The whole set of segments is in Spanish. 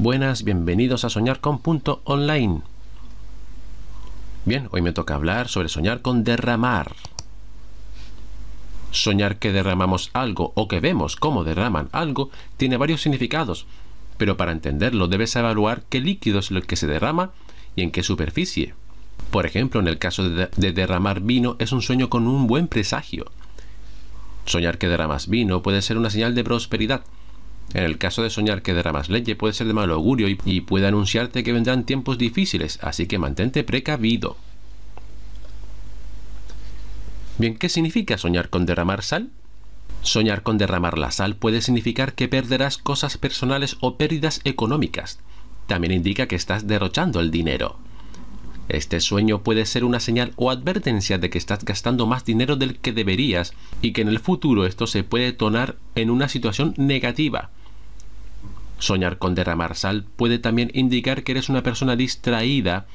Buenas, bienvenidos a Soñar con Punto Online. Bien, hoy me toca hablar sobre soñar con derramar. Soñar que derramamos algo o que vemos cómo derraman algo tiene varios significados, pero para entenderlo debes evaluar qué líquido es lo que se derrama y en qué superficie. Por ejemplo, en el caso de, derramar vino es un sueño con un buen presagio. Soñar que derramas vino puede ser una señal de prosperidad, en el caso de soñar que derramas leche puede ser de mal augurio y, y puede anunciarte que vendrán tiempos difíciles, así que mantente precavido. Bien, ¿qué significa soñar con derramar sal? Soñar con derramar la sal puede significar que perderás cosas personales o pérdidas económicas. También indica que estás derrochando el dinero. Este sueño puede ser una señal o advertencia de que estás gastando más dinero del que deberías y que en el futuro esto se puede tonar en una situación negativa. Soñar con derramar sal puede también indicar que eres una persona distraída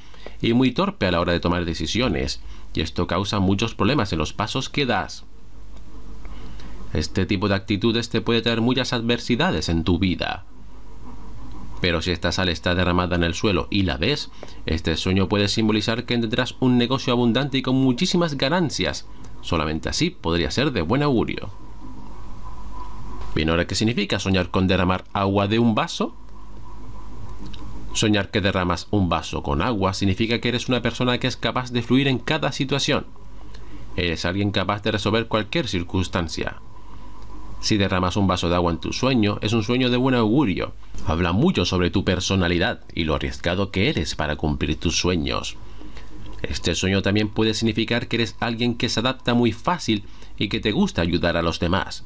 y muy torpe a la hora de tomar decisiones, y esto causa muchos problemas en los pasos que das. Este tipo de actitudes te puede traer muchas adversidades en tu vida. Pero si esta sal está derramada en el suelo y la ves, este sueño puede simbolizar que tendrás un negocio abundante y con muchísimas ganancias. Solamente así podría ser de buen augurio. Bien, ahora, ¿qué significa soñar con derramar agua de un vaso? Soñar que derramas un vaso con agua significa que eres una persona que es capaz de fluir en cada situación. Eres alguien capaz de resolver cualquier circunstancia. Si derramas un vaso de agua en tu sueño, es un sueño de buen augurio. Habla mucho sobre tu personalidad y lo arriesgado que eres para cumplir tus sueños. Este sueño también puede significar que eres alguien que se adapta muy fácil y que te gusta ayudar a los demás.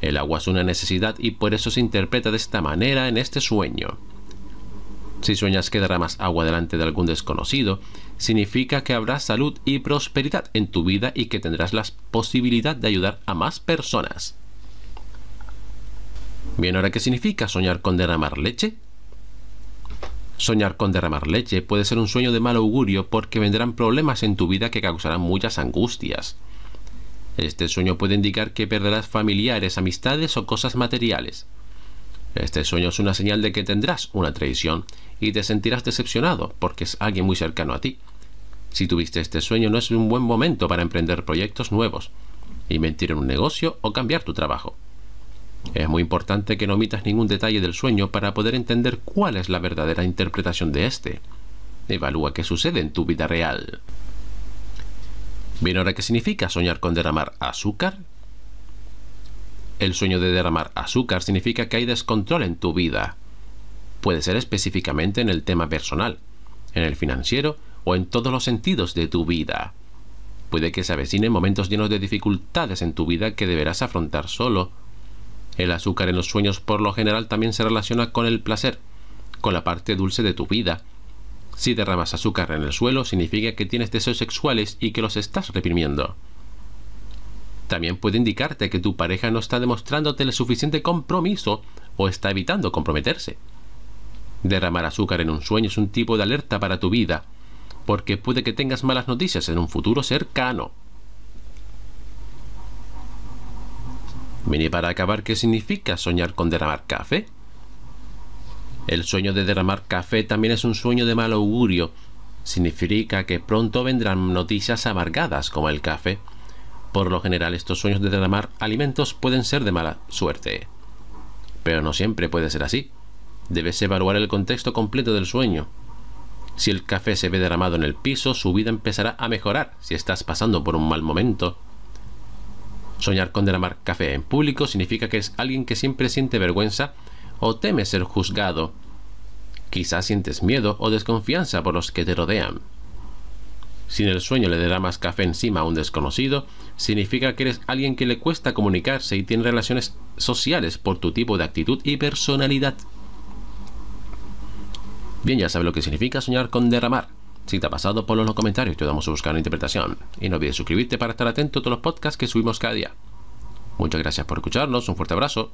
El agua es una necesidad y por eso se interpreta de esta manera en este sueño. Si sueñas que derramas agua delante de algún desconocido, significa que habrá salud y prosperidad en tu vida y que tendrás la posibilidad de ayudar a más personas. Bien, ahora, ¿qué significa soñar con derramar leche? Soñar con derramar leche puede ser un sueño de mal augurio porque vendrán problemas en tu vida que causarán muchas angustias. Este sueño puede indicar que perderás familiares, amistades o cosas materiales. Este sueño es una señal de que tendrás una traición y te sentirás decepcionado porque es alguien muy cercano a ti. Si tuviste este sueño no es un buen momento para emprender proyectos nuevos, inventar en un negocio o cambiar tu trabajo. Es muy importante que no omitas ningún detalle del sueño para poder entender cuál es la verdadera interpretación de este. Evalúa qué sucede en tu vida real. Bien, ahora, ¿qué significa soñar con derramar azúcar? El sueño de derramar azúcar significa que hay descontrol en tu vida. Puede ser específicamente en el tema personal, en el financiero o en todos los sentidos de tu vida. Puede que se avecinen momentos llenos de dificultades en tu vida que deberás afrontar solo el azúcar en los sueños por lo general también se relaciona con el placer, con la parte dulce de tu vida. Si derramas azúcar en el suelo significa que tienes deseos sexuales y que los estás reprimiendo. También puede indicarte que tu pareja no está demostrándote el suficiente compromiso o está evitando comprometerse. Derramar azúcar en un sueño es un tipo de alerta para tu vida, porque puede que tengas malas noticias en un futuro cercano. Mire, para acabar, ¿qué significa soñar con derramar café? El sueño de derramar café también es un sueño de mal augurio. Significa que pronto vendrán noticias amargadas como el café. Por lo general, estos sueños de derramar alimentos pueden ser de mala suerte. Pero no siempre puede ser así. Debes evaluar el contexto completo del sueño. Si el café se ve derramado en el piso, su vida empezará a mejorar si estás pasando por un mal momento. Soñar con derramar café en público significa que es alguien que siempre siente vergüenza o teme ser juzgado. Quizás sientes miedo o desconfianza por los que te rodean. Si en el sueño le derramas café encima a un desconocido, significa que eres alguien que le cuesta comunicarse y tiene relaciones sociales por tu tipo de actitud y personalidad. Bien, ya sabes lo que significa soñar con derramar. Si te ha pasado, ponlo en los comentarios y te damos a buscar una interpretación. Y no olvides suscribirte para estar atento a todos los podcasts que subimos cada día. Muchas gracias por escucharnos, un fuerte abrazo